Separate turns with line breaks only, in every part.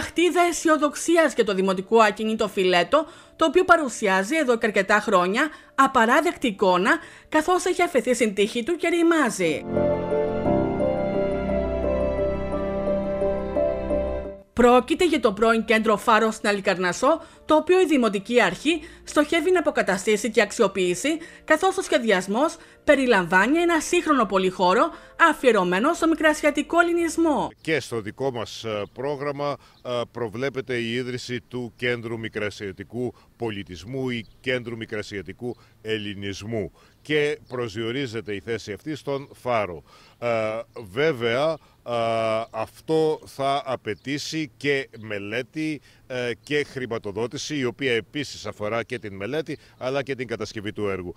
Αχτίδα αισιοδοξία για το δημοτικό ακίνητο φιλέτο, το οποίο παρουσιάζει εδώ και αρκετά χρόνια απαράδεκτη εικόνα, καθώς έχει αφαιθεί στην τύχη του και ρημάζει. Πρόκειται για το πρώην κέντρο Φάρος στην Αλικαρνασό, το οποίο η Δημοτική Αρχή στοχεύει να αποκαταστήσει και αξιοποιήσει, καθώς ο σχεδιασμός περιλαμβάνει ένα σύγχρονο πολυχώρο αφιερωμένο στο μικρασιατικό ελληνισμό.
Και στο δικό μας ε, πρόγραμμα ε, προβλέπεται η ίδρυση του κέντρου μικρασιατικού πολιτισμού ή κέντρου μικρασιατικού ελληνισμού και προσδιορίζεται η θέση αυτή στον Φάρο. Ε, βέβαια Uh, αυτό θα απαιτήσει και προσδιοριζεται η θεση αυτη στον ε, φαρο βεβαια αυτο θα απαιτησει και μελετη και χρηματοδότηση, η οποία επίσης αφορά και την μελέτη αλλά και την κατασκευή του έργου.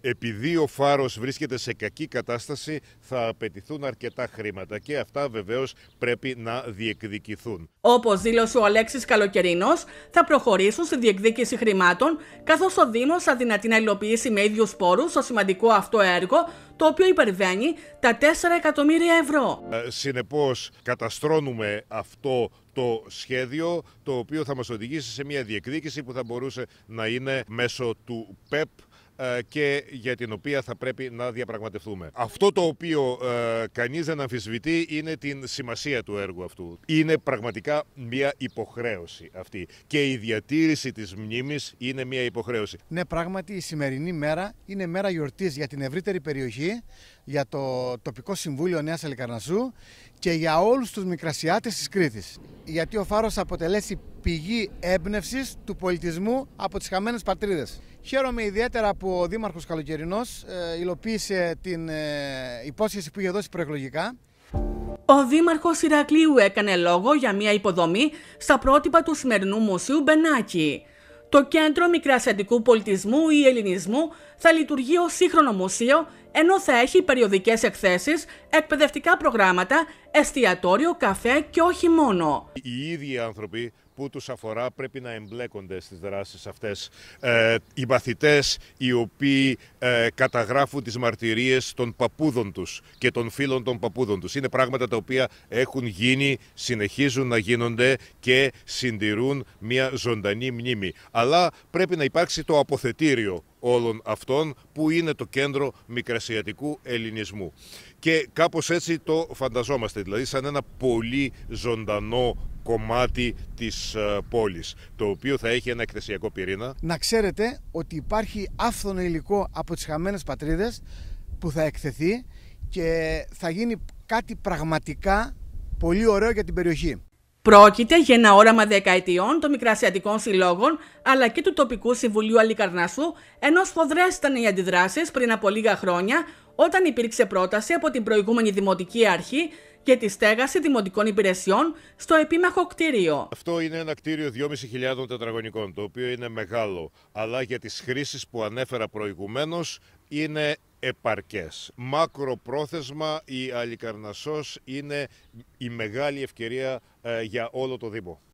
Επειδή ο φάρος βρίσκεται σε κακή κατάσταση, θα απαιτηθούν αρκετά χρήματα και αυτά βεβαίως πρέπει να διεκδικηθούν.
Όπως δήλωσε ο Αλέξης Καλοκαιρινός, θα προχωρήσουν στη διεκδίκηση χρημάτων, καθώς ο Δήμος αδυνατεί να υλοποιήσει με ίδιους πόρους το σημαντικό αυτό έργο, το οποίο υπερβαίνει τα 4 εκατομμύρια ευρώ.
Ε, Συνεπώς, καταστρώνουμε αυτό το σχέδιο, το οποίο θα μας οδηγήσει σε μια διεκδίκηση που θα μπορούσε να είναι μέσω του ΠΕΠ ε, και για την οποία θα πρέπει να διαπραγματευτούμε. Αυτό το οποίο ε, κανείς δεν αμφισβητεί είναι την σημασία του έργου αυτού. Είναι πραγματικά μια υποχρέωση αυτή και η διατήρηση της μνήμης είναι μια υποχρέωση.
Ναι, πράγματι η σημερινή μέρα είναι μέρα γιορτής για την ευρύτερη περιοχή, για το τοπικό συμβούλιο Νέας Αλικαρνασσού και για όλους τους μικρασιάτες της Κρήτης. Γιατί ο Φάρος αποτελέσει πηγή έμπνευσης του πολιτισμού από τις χαμένες πατρίδες. Χαίρομαι ιδιαίτερα που ο Δήμαρχος Καλοκαιρινός ε, υλοποίησε την ε, υπόσχεση που είχε δώσει προεκλογικά.
Ο Δήμαρχος Ηρακλείου έκανε λόγο για μια υποδομή στα πρότυπα του σημερινού Μουσείου Μπενάκη. Το Κέντρο Μικρασιατικού Πολιτισμού ή Ελληνισμού θα λειτουργεί ως σύγχρονο μουσείο, ενώ θα έχει περιοδικές εκθέσεις, εκπαιδευτικά προγράμματα, εστιατόριο, καφέ και όχι μόνο.
Οι ίδιοι άνθρωποι που τους αφορά πρέπει να εμπλέκονται στις δράσεις αυτές. Ε, οι μαθητές οι οποίοι ε, καταγράφουν τις μαρτυρίες των παππούδων τους και των φίλων των παππούδων τους. Είναι πράγματα τα οποία έχουν γίνει, συνεχίζουν να γίνονται και συντηρούν μια ζωντανή μνήμη. Αλλά πρέπει να υπάρξει το αποθετήριο όλων αυτών που είναι το κέντρο μικρασιατικού ελληνισμού. Και κάπως έτσι το φανταζόμαστε, δηλαδή σαν ένα πολύ ζωντανό κομμάτι της ε, πόλης, το οποίο θα έχει ένα εκθεσιακό πυρήνα.
Να ξέρετε ότι υπάρχει άφθονο υλικό από τις χαμένες πατρίδες που θα εκθεθεί και θα γίνει κάτι
πραγματικά πολύ ωραίο για την περιοχή. Πρόκειται για ένα όραμα δεκαετιών των Μικρασιατικών Συλλόγων αλλά και του τοπικού Συμβουλίου Αλικαρνασού, ενώ σφοδρέ ήταν οι αντιδράσεις πριν από λίγα χρόνια όταν υπήρξε πρόταση από την προηγούμενη Δημοτική Αρχή και τη στέγαση δημοτικών υπηρεσιών στο επίμαχο κτίριο.
Αυτό είναι ένα κτίριο 2.500 τετραγωνικών, το οποίο είναι μεγάλο, αλλά για τις χρήσεις που ανέφερα προηγουμένως είναι επαρκές. Μακροπρόθεσμα η Αλικαρνασσός είναι η μεγάλη ευκαιρία ε, για όλο το Δήμο.